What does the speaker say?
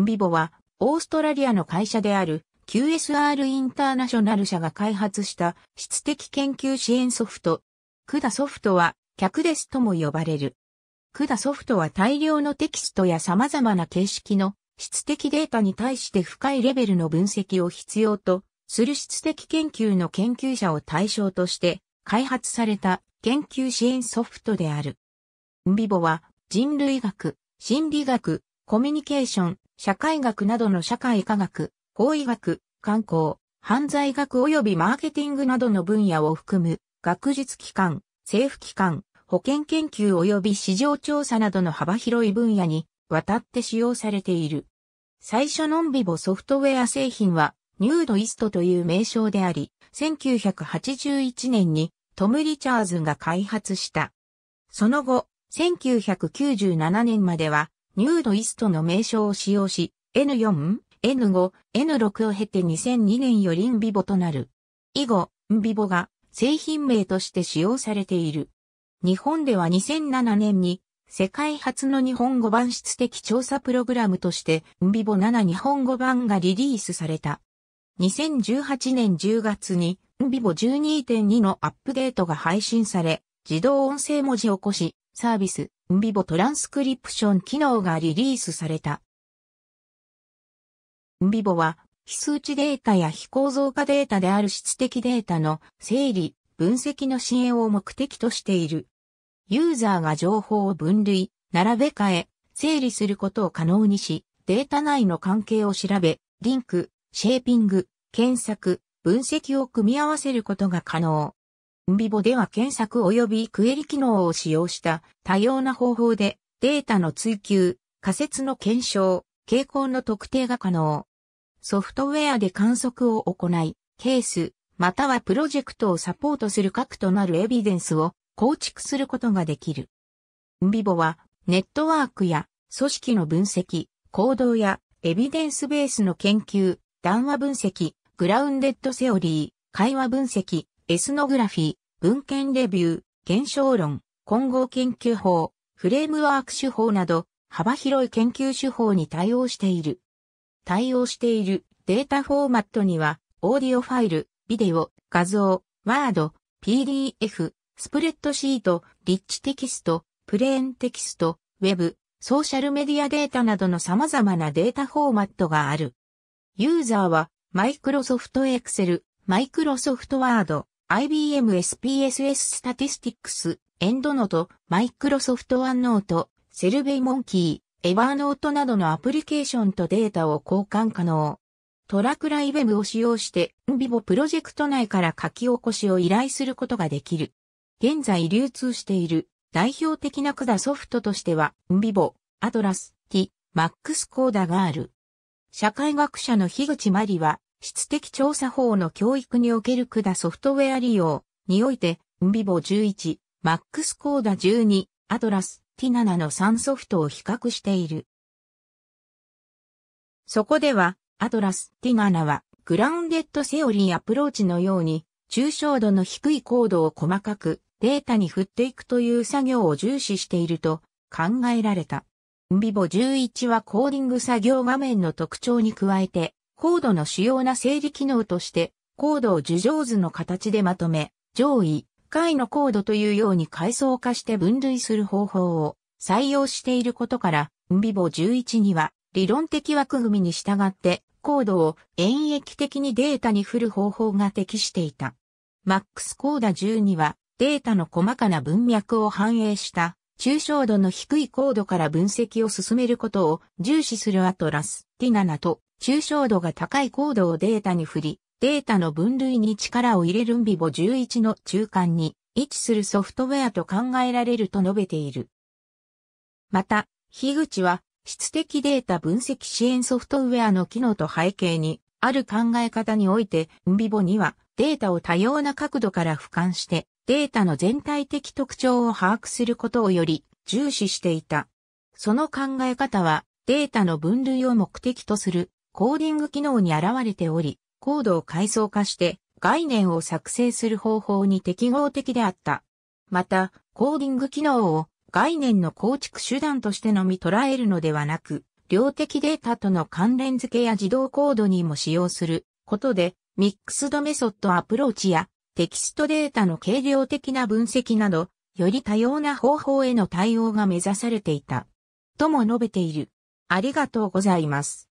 ンビボは、オーストラリアの会社である QSR インターナショナル社が開発した質的研究支援ソフト。クダソフトは、客ですとも呼ばれる。クダソフトは大量のテキストや様々な形式の質的データに対して深いレベルの分析を必要とする質的研究の研究者を対象として開発された研究支援ソフトである。ンビボは人類学、心理学、コミュニケーション、社会学などの社会科学、法医学、観光、犯罪学及びマーケティングなどの分野を含む学術機関、政府機関、保健研究及び市場調査などの幅広い分野にわたって使用されている。最初のンビボソフトウェア製品はニュードイストという名称であり、1981年にトム・リチャーズが開発した。その後、1997年まではニュードイストの名称を使用し、N4、N5、N6 を経て2002年よりンビボとなる。以後、ンビボが製品名として使用されている。日本では2007年に世界初の日本語版質的調査プログラムとして、ンビボ7日本語版がリリースされた。2018年10月に、ンビボ12.2のアップデートが配信され、自動音声文字起こし、サービス、ンビボトランスクリプション機能がリリースされた。ンビボは、非数値データや非構造化データである質的データの整理、分析の支援を目的としている。ユーザーが情報を分類、並べ替え、整理することを可能にし、データ内の関係を調べ、リンク、シェーピング、検索、分析を組み合わせることが可能。ンビボでは検索及びクエリ機能を使用した多様な方法でデータの追求、仮説の検証、傾向の特定が可能。ソフトウェアで観測を行い、ケース、またはプロジェクトをサポートする核となるエビデンスを構築することができる。ンビボはネットワークや組織の分析、行動やエビデンスベースの研究、談話分析、グラウンデッドセオリー、会話分析、エスノグラフィー、文献レビュー、現象論、混合研究法、フレームワーク手法など、幅広い研究手法に対応している。対応しているデータフォーマットには、オーディオファイル、ビデオ、画像、ワード、PDF、スプレッドシート、リッチテキスト、プレーンテキスト、ウェブ、ソーシャルメディアデータなどの様々なデータフォーマットがある。ユーザーは、マイクロソフトエクセル、マイクロソフトワード、IBM SPSS Statistics、エンドノート、マイクロソフトワンノート、セルベイモンキー、エ e r ーノートなどのアプリケーションとデータを交換可能。トラクライベムを使用して、ンビボプロジェクト内から書き起こしを依頼することができる。現在流通している代表的な管ソフトとしては、ンビボ、アトラス、ティ、マックスコーダがある。社会学者の樋口まりは、質的調査法の教育における管ソフトウェア利用において、ビボ11、マックスコーダ12、アトラス、T7 の3ソフトを比較している。そこでは、アトラス T7 は、グラウンデッドセオリーアプローチのように、抽象度の低いコードを細かくデータに振っていくという作業を重視していると考えられた。ビボ11はコーディング作業画面の特徴に加えて、コードの主要な整理機能として、コードを樹状図の形でまとめ、上位、下位のコードというように階層化して分類する方法を採用していることから、Vivo11 には理論的枠組みに従ってコードを演疫的にデータに振る方法が適していた。MAX コーダ12はデータの細かな文脈を反映した抽象度の低いコードから分析を進めることを重視するアトラス、ティナナと抽象度が高いコードをデータに振り、データの分類に力を入れるンビボ11の中間に位置するソフトウェアと考えられると述べている。また、樋口は質的データ分析支援ソフトウェアの機能と背景にある考え方において、ンビボにはデータを多様な角度から俯瞰してデータの全体的特徴を把握することをより重視していた。その考え方はデータの分類を目的とするコーディング機能に現れており、コードを階層化して概念を作成する方法に適合的であった。また、コーディング機能を概念の構築手段としてのみ捉えるのではなく、量的データとの関連付けや自動コードにも使用することで、ミックスドメソッドアプローチやテキストデータの軽量的な分析など、より多様な方法への対応が目指されていた。とも述べている。ありがとうございます。